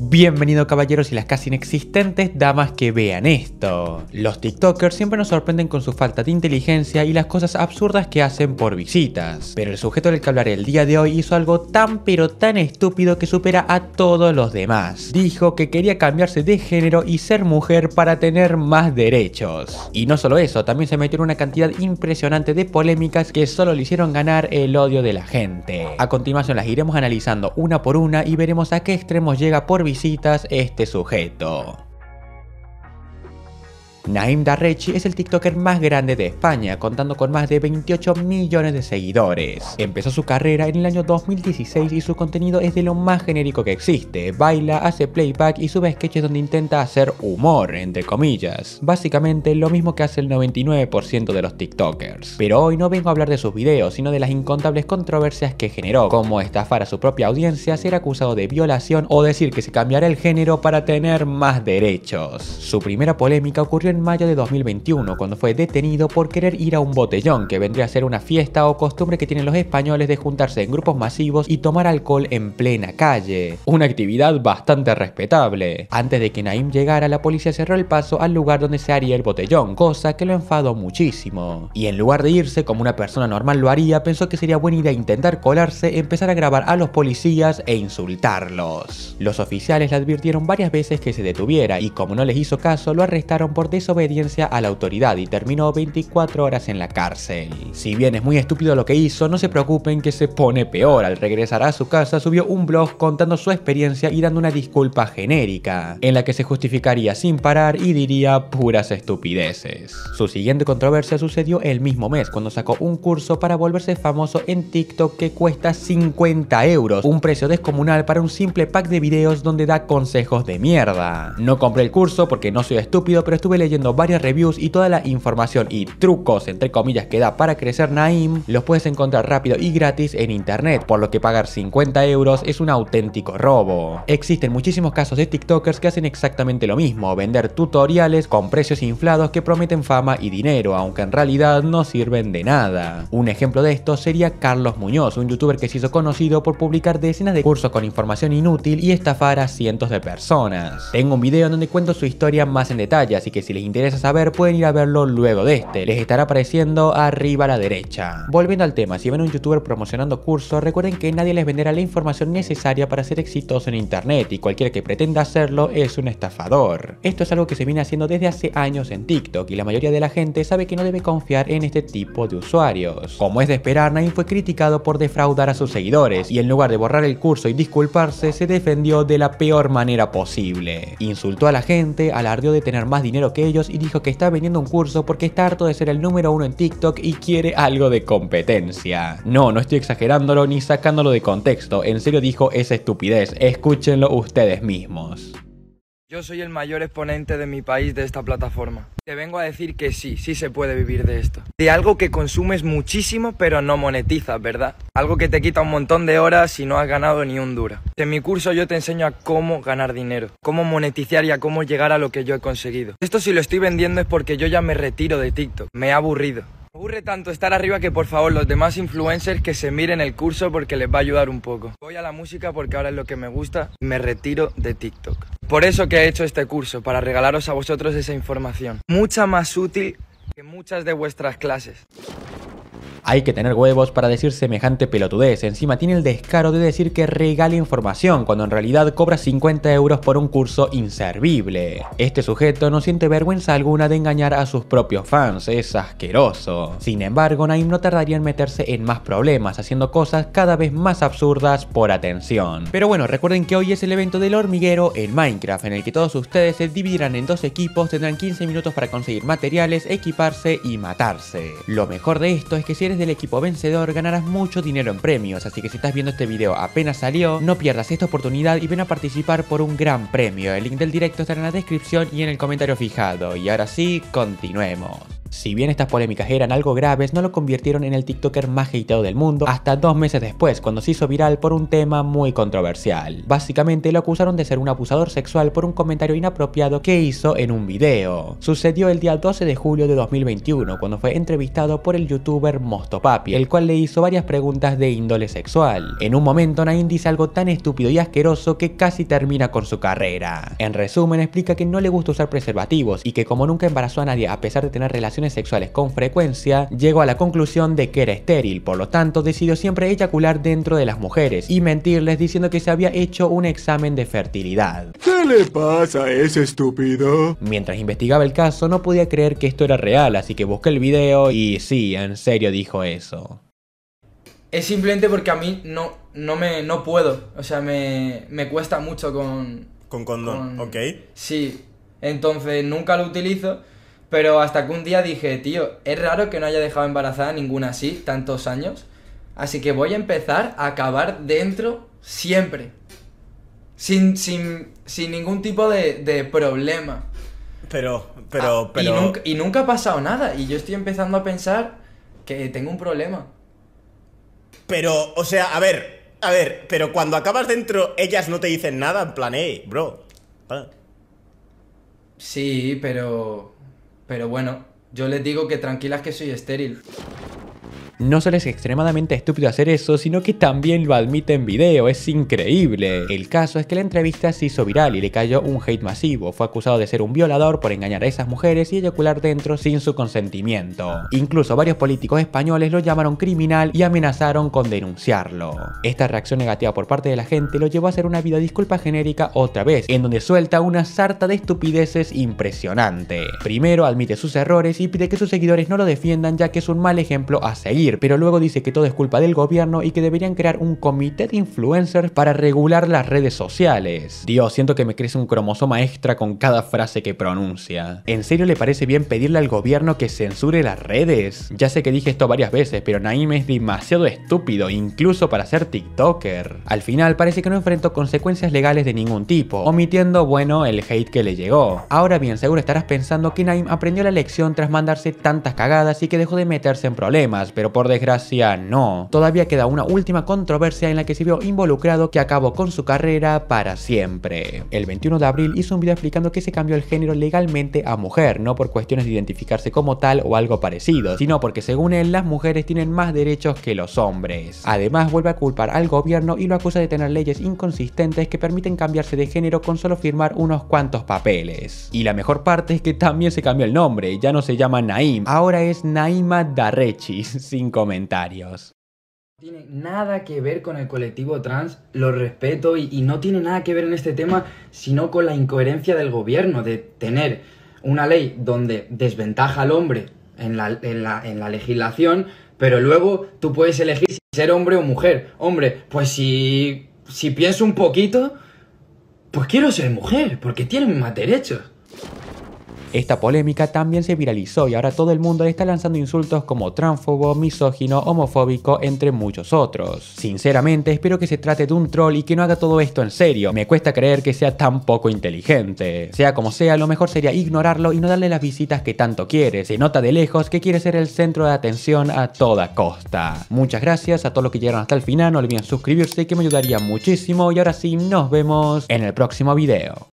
Bienvenido caballeros y las casi inexistentes damas que vean esto. Los TikTokers siempre nos sorprenden con su falta de inteligencia y las cosas absurdas que hacen por visitas. Pero el sujeto del que hablaré el día de hoy hizo algo tan pero tan estúpido que supera a todos los demás. Dijo que quería cambiarse de género y ser mujer para tener más derechos. Y no solo eso, también se metió en una cantidad impresionante de polémicas que solo le hicieron ganar el odio de la gente. A continuación las iremos analizando una por una y veremos a qué extremos llega por visitas este sujeto. Naim Darrechi es el TikToker más grande de España, contando con más de 28 millones de seguidores. Empezó su carrera en el año 2016 y su contenido es de lo más genérico que existe. Baila, hace playback y sube sketches donde intenta hacer humor, entre comillas. Básicamente lo mismo que hace el 99% de los TikTokers. Pero hoy no vengo a hablar de sus videos, sino de las incontables controversias que generó, como estafar a su propia audiencia, ser acusado de violación o decir que se cambiará el género para tener más derechos. Su primera polémica ocurrió en en mayo de 2021, cuando fue detenido por querer ir a un botellón, que vendría a ser una fiesta o costumbre que tienen los españoles de juntarse en grupos masivos y tomar alcohol en plena calle. Una actividad bastante respetable. Antes de que Naim llegara, la policía cerró el paso al lugar donde se haría el botellón, cosa que lo enfadó muchísimo. Y en lugar de irse como una persona normal lo haría, pensó que sería buena idea intentar colarse, empezar a grabar a los policías e insultarlos. Los oficiales le advirtieron varias veces que se detuviera y como no les hizo caso, lo arrestaron por desobediencia obediencia a la autoridad y terminó 24 horas en la cárcel. Si bien es muy estúpido lo que hizo, no se preocupen que se pone peor. Al regresar a su casa subió un blog contando su experiencia y dando una disculpa genérica, en la que se justificaría sin parar y diría puras estupideces. Su siguiente controversia sucedió el mismo mes, cuando sacó un curso para volverse famoso en TikTok que cuesta 50 euros, un precio descomunal para un simple pack de videos donde da consejos de mierda. No compré el curso porque no soy estúpido, pero estuve leyendo varias reviews y toda la información y trucos entre comillas que da para crecer Naim los puedes encontrar rápido y gratis en internet, por lo que pagar 50 euros es un auténtico robo. Existen muchísimos casos de TikTokers que hacen exactamente lo mismo, vender tutoriales con precios inflados que prometen fama y dinero, aunque en realidad no sirven de nada. Un ejemplo de esto sería Carlos Muñoz, un youtuber que se hizo conocido por publicar decenas de cursos con información inútil y estafar a cientos de personas. Tengo un video en donde cuento su historia más en detalle, así que si interesa saber pueden ir a verlo luego de este, les estará apareciendo arriba a la derecha. Volviendo al tema, si ven un youtuber promocionando cursos, recuerden que nadie les venderá la información necesaria para ser exitoso en internet y cualquiera que pretenda hacerlo es un estafador. Esto es algo que se viene haciendo desde hace años en TikTok y la mayoría de la gente sabe que no debe confiar en este tipo de usuarios. Como es de esperar, Naim fue criticado por defraudar a sus seguidores y en lugar de borrar el curso y disculparse, se defendió de la peor manera posible. Insultó a la gente, alardeó de tener más dinero que ellos y dijo que está vendiendo un curso porque está harto de ser el número uno en TikTok y quiere algo de competencia. No, no estoy exagerándolo ni sacándolo de contexto, en serio dijo esa estupidez, escúchenlo ustedes mismos. Yo soy el mayor exponente de mi país de esta plataforma. Te vengo a decir que sí, sí se puede vivir de esto. De algo que consumes muchísimo pero no monetizas, ¿verdad? Algo que te quita un montón de horas y no has ganado ni un duro. En mi curso yo te enseño a cómo ganar dinero, cómo monetizar y a cómo llegar a lo que yo he conseguido. Esto si lo estoy vendiendo es porque yo ya me retiro de TikTok. Me ha aburrido. Me aburre tanto estar arriba que por favor los demás influencers que se miren el curso porque les va a ayudar un poco. Voy a la música porque ahora es lo que me gusta. Me retiro de TikTok. Por eso que he hecho este curso, para regalaros a vosotros esa información, mucha más útil que muchas de vuestras clases. Hay que tener huevos para decir semejante pelotudez, encima tiene el descaro de decir que regala información cuando en realidad cobra 50 euros por un curso inservible. Este sujeto no siente vergüenza alguna de engañar a sus propios fans, es asqueroso. Sin embargo, Naim no tardaría en meterse en más problemas, haciendo cosas cada vez más absurdas por atención. Pero bueno, recuerden que hoy es el evento del hormiguero en Minecraft, en el que todos ustedes se dividirán en dos equipos, tendrán 15 minutos para conseguir materiales, equiparse y matarse. Lo mejor de esto es que si eres del equipo vencedor ganarás mucho dinero en premios, así que si estás viendo este video apenas salió, no pierdas esta oportunidad y ven a participar por un gran premio. El link del directo estará en la descripción y en el comentario fijado. Y ahora sí, continuemos. Si bien estas polémicas eran algo graves, no lo convirtieron en el TikToker más hateado del mundo hasta dos meses después, cuando se hizo viral por un tema muy controversial. Básicamente lo acusaron de ser un abusador sexual por un comentario inapropiado que hizo en un video. Sucedió el día 12 de julio de 2021, cuando fue entrevistado por el youtuber Mostopapi, el cual le hizo varias preguntas de índole sexual. En un momento, Nain dice algo tan estúpido y asqueroso que casi termina con su carrera. En resumen, explica que no le gusta usar preservativos y que como nunca embarazó a nadie a pesar de tener relaciones sexuales con frecuencia, llegó a la conclusión de que era estéril, por lo tanto decidió siempre eyacular dentro de las mujeres y mentirles diciendo que se había hecho un examen de fertilidad. ¿Qué le pasa a ese estúpido? Mientras investigaba el caso no podía creer que esto era real, así que busqué el video y sí, en serio dijo eso. Es simplemente porque a mí no, no me no puedo, o sea, me, cuesta mucho con... Con condón, ok. Sí, entonces nunca lo utilizo pero hasta que un día dije, tío, es raro que no haya dejado embarazada ninguna así tantos años. Así que voy a empezar a acabar dentro siempre. Sin, sin, sin ningún tipo de, problema. Pero, pero, ah, pero. Y nunca, ha pasado nada. Y yo estoy empezando a pensar que tengo un problema. Pero, o sea, a ver, a ver, pero cuando acabas dentro, ellas no te dicen nada, en plan, bro. Sí, pero. Pero bueno, yo les digo que tranquilas que soy estéril no solo es extremadamente estúpido hacer eso, sino que también lo admite en video, es increíble. El caso es que la entrevista se hizo viral y le cayó un hate masivo, fue acusado de ser un violador por engañar a esas mujeres y eyacular dentro sin su consentimiento. Incluso varios políticos españoles lo llamaron criminal y amenazaron con denunciarlo. Esta reacción negativa por parte de la gente lo llevó a hacer una vida disculpa genérica otra vez, en donde suelta una sarta de estupideces impresionante. Primero admite sus errores y pide que sus seguidores no lo defiendan ya que es un mal ejemplo a seguir pero luego dice que todo es culpa del gobierno y que deberían crear un comité de influencers para regular las redes sociales. Dios, siento que me crece un cromosoma extra con cada frase que pronuncia. ¿En serio le parece bien pedirle al gobierno que censure las redes? Ya sé que dije esto varias veces, pero Naim es demasiado estúpido, incluso para ser TikToker. Al final parece que no enfrentó consecuencias legales de ningún tipo, omitiendo, bueno, el hate que le llegó. Ahora bien, seguro estarás pensando que Naim aprendió la lección tras mandarse tantas cagadas y que dejó de meterse en problemas, pero por desgracia no. Todavía queda una última controversia en la que se vio involucrado que acabó con su carrera para siempre. El 21 de abril hizo un video explicando que se cambió el género legalmente a mujer, no por cuestiones de identificarse como tal o algo parecido, sino porque según él las mujeres tienen más derechos que los hombres. Además vuelve a culpar al gobierno y lo acusa de tener leyes inconsistentes que permiten cambiarse de género con solo firmar unos cuantos papeles. Y la mejor parte es que también se cambió el nombre, ya no se llama Naim, ahora es Naima Darrechi, sin comentarios. No tiene nada que ver con el colectivo trans, lo respeto y, no tiene nada que ver en este tema, sino con la incoherencia del gobierno de tener una ley donde desventaja al hombre en la, legislación, pero luego tú puedes elegir si ser hombre o mujer. Hombre, pues si, si pienso un poquito, pues quiero ser mujer, porque tienen más derechos. Esta polémica también se viralizó y ahora todo el mundo le está lanzando insultos como tránfobo, misógino, homofóbico, entre muchos otros. Sinceramente, espero que se trate de un troll y que no haga todo esto en serio. Me cuesta creer que sea tan poco inteligente. Sea como sea, lo mejor sería ignorarlo y no darle las visitas que tanto quiere. Se nota de lejos que quiere ser el centro de atención a toda costa. Muchas gracias a todos los que llegaron hasta el final. No olviden suscribirse que me ayudaría muchísimo. Y ahora sí, nos vemos en el próximo video.